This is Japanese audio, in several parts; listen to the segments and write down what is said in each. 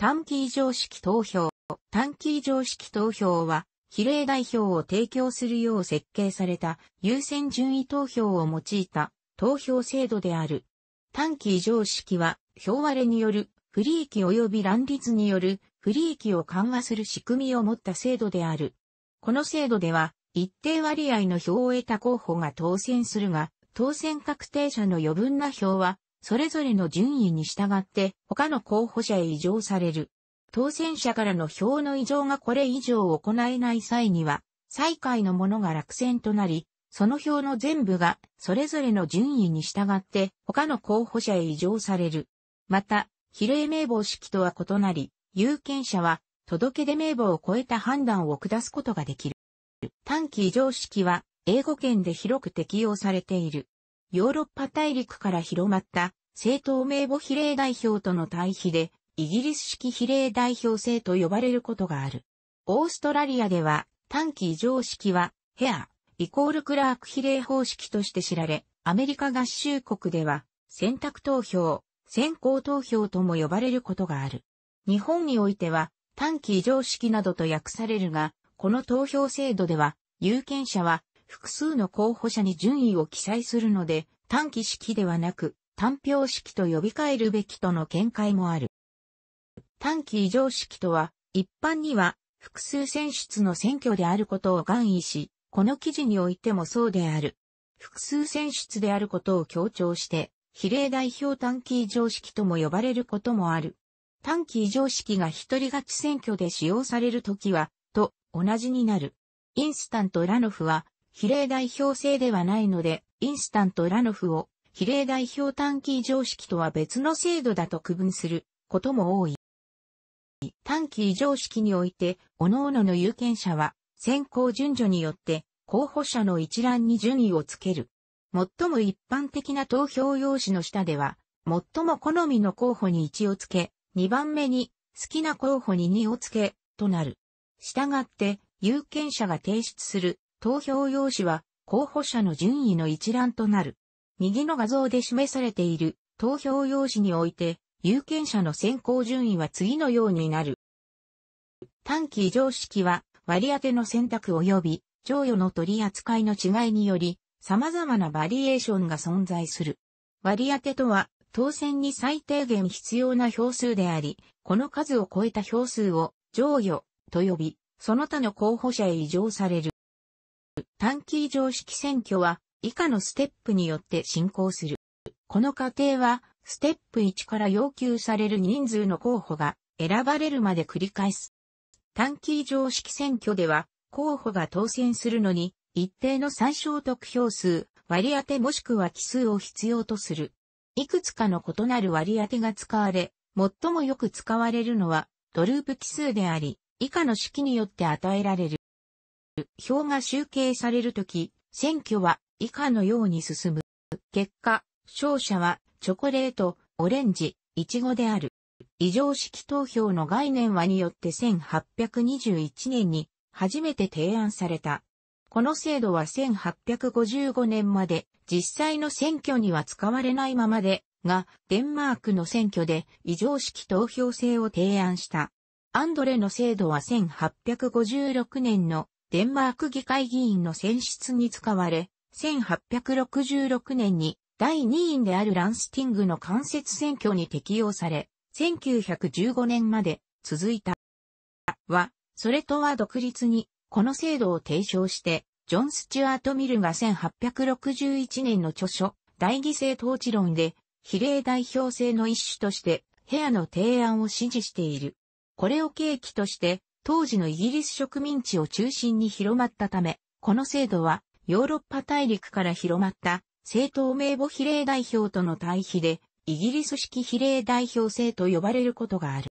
短期常識投票。短期常識投票は、比例代表を提供するよう設計された優先順位投票を用いた投票制度である。短期常識は、票割れによる不利益及び乱立による不利益を緩和する仕組みを持った制度である。この制度では、一定割合の票を得た候補が当選するが、当選確定者の余分な票はそれぞれの順位に従って他の候補者へ移譲される。当選者からの票の移譲がこれ以上行えない際には、最下位の者が落選となり、その票の全部がそれぞれの順位に従って他の候補者へ移譲される。また、比例名簿式とは異なり、有権者は届け出名簿を超えた判断を下すことができる。短期移譲式は英語圏で広く適用されている。ヨーロッパ大陸から広まった政党名簿比例代表との対比で、イギリス式比例代表制と呼ばれることがある。オーストラリアでは、短期異常式は、ヘア、イコールクラーク比例方式として知られ、アメリカ合衆国では、選択投票、先行投票とも呼ばれることがある。日本においては、短期異常式などと訳されるが、この投票制度では、有権者は複数の候補者に順位を記載するので、短期式ではなく、単標式と呼び換えるべきとの見解もある。短期異常式とは、一般には複数選出の選挙であることを願意し、この記事においてもそうである。複数選出であることを強調して、比例代表短期異常式とも呼ばれることもある。短期異常式が一人勝ち選挙で使用されるときは、と同じになる。インスタントラノフは、比例代表制ではないので、インスタントラノフを比例代表短期常識とは別の制度だと区分することも多い。短期常識において、各々の有権者は、選考順序によって、候補者の一覧に順位をつける。最も一般的な投票用紙の下では、最も好みの候補に1をつけ、2番目に好きな候補に2をつけ、となる。従って、有権者が提出する投票用紙は候補者の順位の一覧となる。右の画像で示されている投票用紙において、有権者の選考順位は次のようになる。短期常識は割り当ての選択及び剰与の取り扱いの違いにより様々なバリエーションが存在する。割り当てとは当選に最低限必要な票数であり、この数を超えた票数を剰与、と呼び、その他の候補者へ移譲される。短期常識選挙は以下のステップによって進行する。この過程は、ステップ1から要求される人数の候補が選ばれるまで繰り返す。短期常識選挙では、候補が当選するのに、一定の最小得票数、割り当てもしくは奇数を必要とする。いくつかの異なる割り当てが使われ、最もよく使われるのは、ドループ奇数であり、以下の式によって与えられる。票が集計されるとき、選挙は以下のように進む。結果、勝者はチョコレート、オレンジ、イチゴである。異常式投票の概念はによって1821年に初めて提案された。この制度は1855年まで実際の選挙には使われないままで、が、デンマークの選挙で異常式投票制を提案した。アンドレの制度は1856年のデンマーク議会議員の選出に使われ、1866年に第2院であるランスティングの間接選挙に適用され、1915年まで続いた。は、それとは独立に、この制度を提唱して、ジョン・スチュアート・ミルが1861年の著書、大犠牲統治論で、比例代表制の一種として、部屋の提案を支持している。これを契機として、当時のイギリス植民地を中心に広まったため、この制度はヨーロッパ大陸から広まった政党名簿比例代表との対比で、イギリス式比例代表制と呼ばれることがある。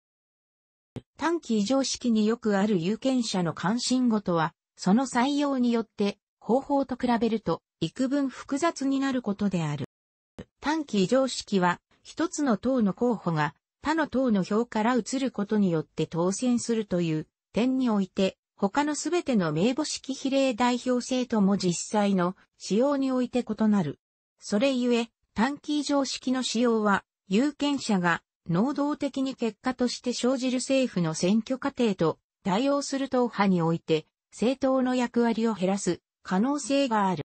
短期異常式によくある有権者の関心事は、その採用によって方法と比べると幾分複雑になることである。短期異常式は、一つの党の候補が他の党の票から移ることによって当選するという点において、他のすべての名簿式比例代表制とも実際の使用において異なる。それゆえ、短期常式の使用は、有権者が能動的に結果として生じる政府の選挙過程と対応する党派において、政党の役割を減らす可能性がある。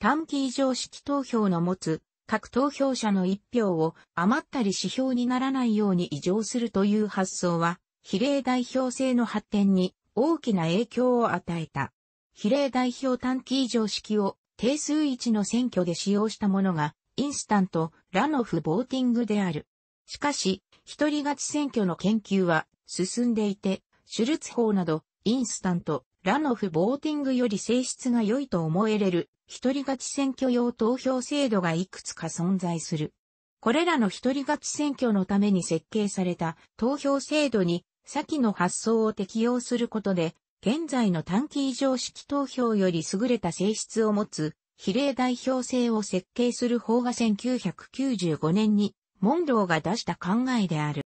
短期異常式投票の持つ各投票者の一票を余ったり指標にならないように異常するという発想は、比例代表制の発展に大きな影響を与えた。比例代表短期常式を定数1の選挙で使用したものが、インスタント、ラノフボーティングである。しかし、一人勝ち選挙の研究は進んでいて、手術法など、インスタント、ラノフボーティングより性質が良いと思えれる、一人勝ち選挙用投票制度がいくつか存在する。これらの一人勝ち選挙のために設計された投票制度に先の発想を適用することで、現在の短期異常式投票より優れた性質を持つ、比例代表制を設計する法が1995年に、モンローが出した考えである。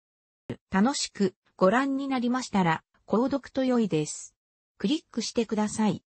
楽しくご覧になりましたら、購読と良いです。クリックしてください。